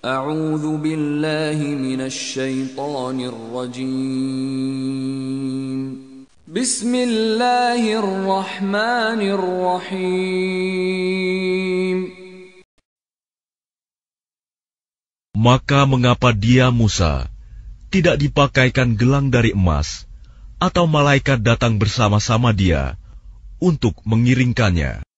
أعوذ بالله من الشيطان الرجيم بسم الله الرحمن الرحيم Maka mengapa dia Musa tidak dipakaikan gelang dari emas atau malaikat datang bersama-sama dia untuk mengiringkannya?